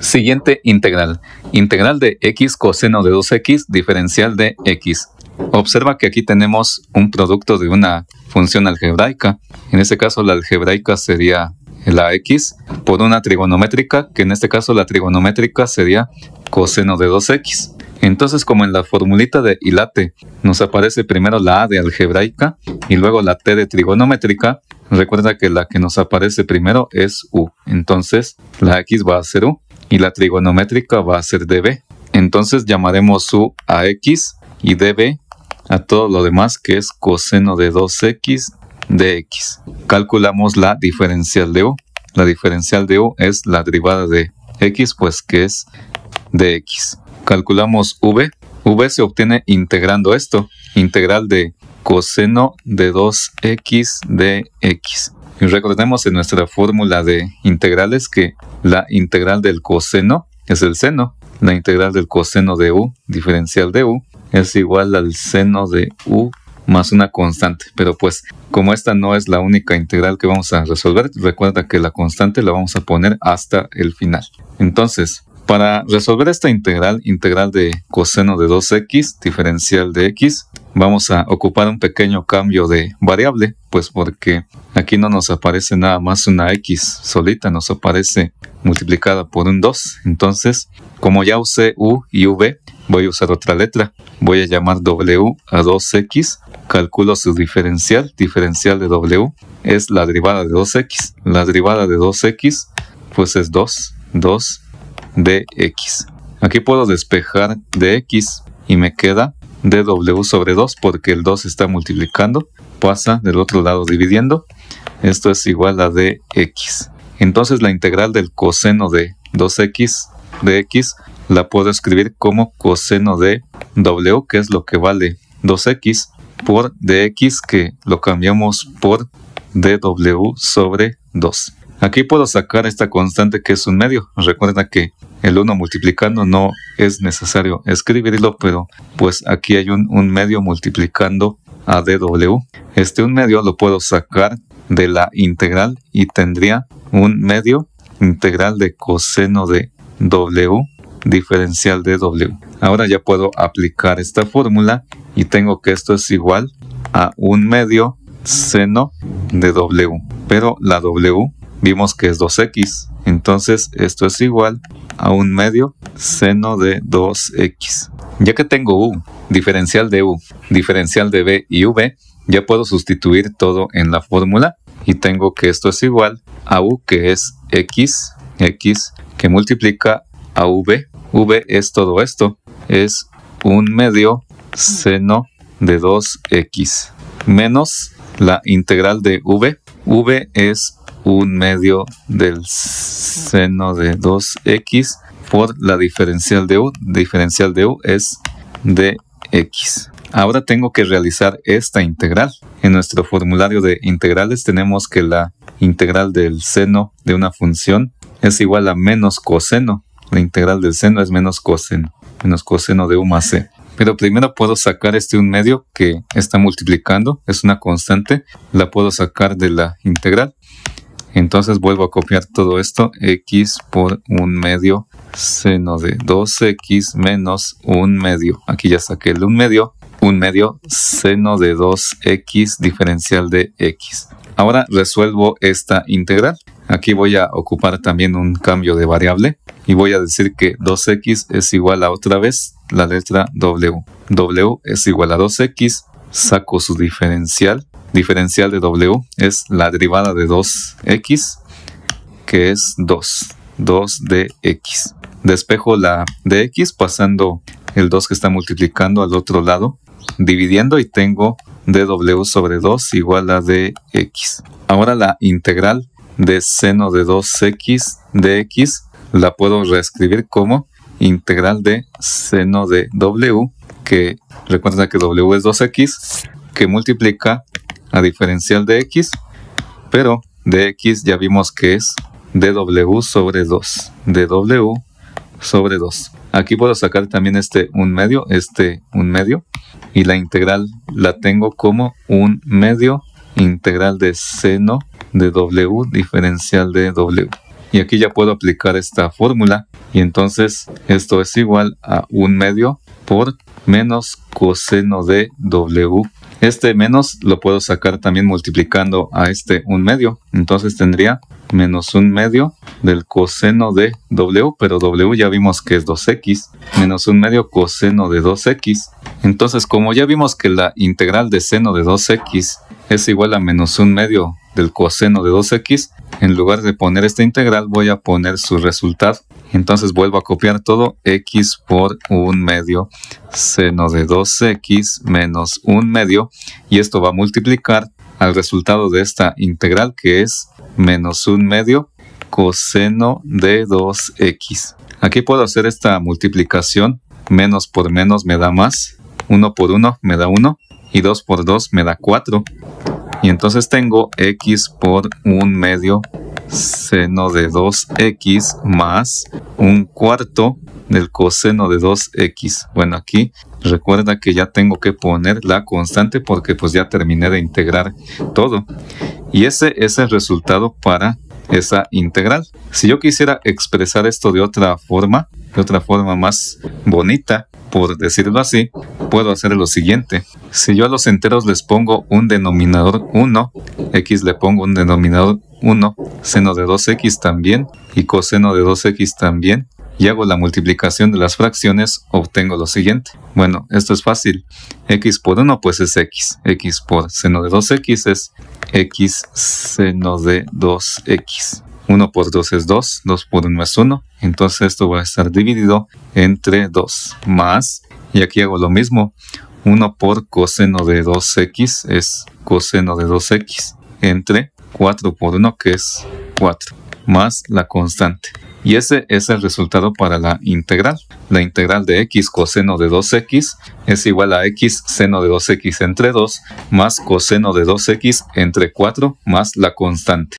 Siguiente integral. Integral de x coseno de 2x diferencial de x. Observa que aquí tenemos un producto de una función algebraica. En este caso la algebraica sería la x por una trigonométrica, que en este caso la trigonométrica sería coseno de 2x. Entonces, como en la formulita de Hilate nos aparece primero la A de algebraica y luego la T de trigonométrica, recuerda que la que nos aparece primero es U. Entonces, la X va a ser U y la trigonométrica va a ser dB. Entonces llamaremos U a x y dB a todo lo demás que es coseno de 2x de x. Calculamos la diferencial de u. La diferencial de u es la derivada de x, pues que es de x. Calculamos v. v se obtiene integrando esto, integral de coseno de 2x de x. Y recordemos en nuestra fórmula de integrales que la integral del coseno es el seno. La integral del coseno de u, diferencial de u, es igual al seno de u más una constante. Pero pues, como esta no es la única integral que vamos a resolver, recuerda que la constante la vamos a poner hasta el final. Entonces, para resolver esta integral, integral de coseno de 2x, diferencial de x, vamos a ocupar un pequeño cambio de variable, pues porque aquí no nos aparece nada más una X solita, nos aparece multiplicada por un 2. Entonces, como ya usé U y V, voy a usar otra letra. Voy a llamar W a 2X, calculo su diferencial, diferencial de W es la derivada de 2X. La derivada de 2X, pues es 2, 2 dx. Aquí puedo despejar dx y me queda dw sobre 2 porque el 2 está multiplicando, pasa del otro lado dividiendo, esto es igual a dx. Entonces la integral del coseno de 2x de x la puedo escribir como coseno de w, que es lo que vale 2x, por dx, que lo cambiamos por dw sobre 2. Aquí puedo sacar esta constante que es un medio. Recuerda que el 1 multiplicando no es necesario escribirlo, pero pues aquí hay un, medio multiplicando a dw. Este un medio lo puedo sacar de la integral y tendría un medio integral de coseno de w diferencial de w. Ahora ya puedo aplicar esta fórmula y tengo que esto es igual a un medio seno de w. Pero la w vimos que es 2x entonces esto es igual a un medio seno de 2x. Ya que tengo u, diferencial de u, diferencial de b y v, ya puedo sustituir todo en la fórmula y tengo que esto es igual a u que es x, x que multiplica a v. v es todo esto, es un medio seno de 2x menos la integral de v. v es un medio del seno de 2x por la diferencial de u. Diferencial de u es dx. Ahora tengo que realizar esta integral. En nuestro formulario de integrales tenemos que la integral del seno de una función es igual a menos coseno. La integral del seno es menos coseno, menos coseno de u más c. Pero primero puedo sacar este un medio que está multiplicando, es una constante, la puedo sacar de la integral entonces vuelvo a copiar todo esto, x por un medio seno de 2x menos un medio. Aquí ya saqué el un medio, un medio seno de 2x diferencial de x. Ahora resuelvo esta integral. Aquí voy a ocupar también un cambio de variable y voy a decir que 2x es igual a otra vez la letra w. w es igual a 2x, saco su diferencial diferencial de W es la derivada de 2x, que es 2, 2 dx Despejo la dx pasando el 2 que está multiplicando al otro lado, dividiendo y tengo dw sobre 2 igual a dx. Ahora la integral de seno de 2x x la puedo reescribir como integral de seno de w, que recuerda que w es 2x, que multiplica a diferencial de x, pero de x ya vimos que es dw sobre 2, dw sobre 2. Aquí puedo sacar también este 1 medio, este 1 medio, y la integral la tengo como 1 medio integral de seno de w diferencial de w. Y aquí ya puedo aplicar esta fórmula, y entonces esto es igual a 1 medio por menos coseno de w este menos lo puedo sacar también multiplicando a este un medio. Entonces tendría menos un medio del coseno de W, pero W ya vimos que es 2x, menos un medio coseno de 2x. Entonces, como ya vimos que la integral de seno de 2x es igual a menos un medio del coseno de 2x, en lugar de poner esta integral voy a poner su resultado. Entonces vuelvo a copiar todo. X por un medio. Seno de 2X menos un medio. Y esto va a multiplicar al resultado de esta integral que es menos un medio coseno de 2X. Aquí puedo hacer esta multiplicación. Menos por menos me da más. 1 por 1 me da 1. Y 2 por 2 me da 4. Y entonces tengo x por un medio seno de 2x más un cuarto del coseno de 2x. Bueno, aquí recuerda que ya tengo que poner la constante porque pues ya terminé de integrar todo. Y ese es el resultado para esa integral. Si yo quisiera expresar esto de otra forma, de otra forma más bonita, por decirlo así, puedo hacer lo siguiente. Si yo a los enteros les pongo un denominador 1, x le pongo un denominador 1, seno de 2x también y coseno de 2x también, y hago la multiplicación de las fracciones, obtengo lo siguiente. Bueno, esto es fácil. x por 1 pues es x. x por seno de 2x es x seno de 2x. 1 por 2 es 2, 2 por 1 es 1, entonces esto va a estar dividido entre 2 más, y aquí hago lo mismo, 1 por coseno de 2x es coseno de 2x, entre 4 por 1 que es 4, más la constante. Y ese es el resultado para la integral. La integral de x coseno de 2x es igual a x seno de 2x entre 2 más coseno de 2x entre 4 más la constante.